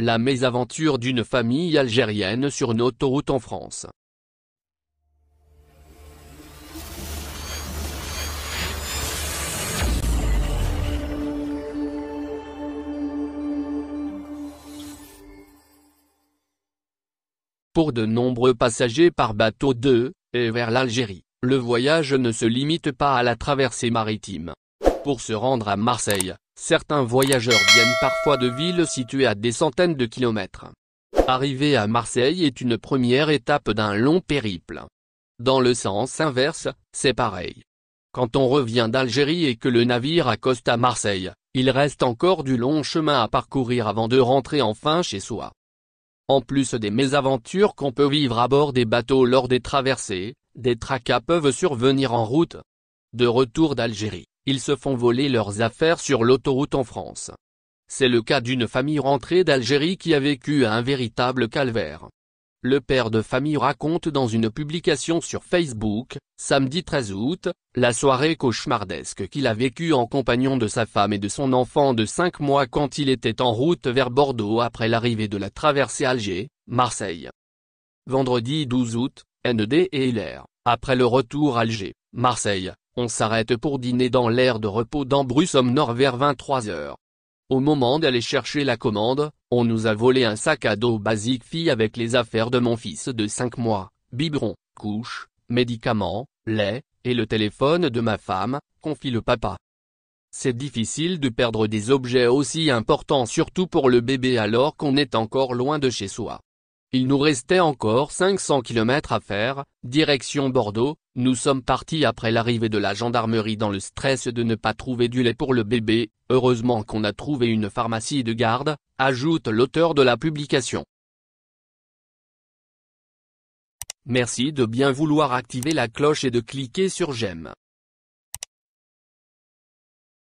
La mésaventure d'une famille algérienne sur une autoroute en France. Pour de nombreux passagers par bateau 2 et vers l'Algérie, le voyage ne se limite pas à la traversée maritime. Pour se rendre à Marseille, Certains voyageurs viennent parfois de villes situées à des centaines de kilomètres. Arriver à Marseille est une première étape d'un long périple. Dans le sens inverse, c'est pareil. Quand on revient d'Algérie et que le navire accoste à Marseille, il reste encore du long chemin à parcourir avant de rentrer enfin chez soi. En plus des mésaventures qu'on peut vivre à bord des bateaux lors des traversées, des tracas peuvent survenir en route. De retour d'Algérie ils se font voler leurs affaires sur l'autoroute en France. C'est le cas d'une famille rentrée d'Algérie qui a vécu un véritable calvaire. Le père de famille raconte dans une publication sur Facebook, samedi 13 août, la soirée cauchemardesque qu'il a vécue en compagnon de sa femme et de son enfant de 5 mois quand il était en route vers Bordeaux après l'arrivée de la traversée Alger, Marseille. Vendredi 12 août, ND et Hilaire, après le retour Alger, Marseille, on s'arrête pour dîner dans l'air de repos d'Ambrussum Nord vers 23h. Au moment d'aller chercher la commande, on nous a volé un sac à dos basique fille avec les affaires de mon fils de 5 mois, biberon, couche, médicaments, lait, et le téléphone de ma femme, confie le papa. C'est difficile de perdre des objets aussi importants surtout pour le bébé alors qu'on est encore loin de chez soi. Il nous restait encore 500 km à faire, direction Bordeaux, nous sommes partis après l'arrivée de la gendarmerie dans le stress de ne pas trouver du lait pour le bébé, heureusement qu'on a trouvé une pharmacie de garde, ajoute l'auteur de la publication. Merci de bien vouloir activer la cloche et de cliquer sur j'aime.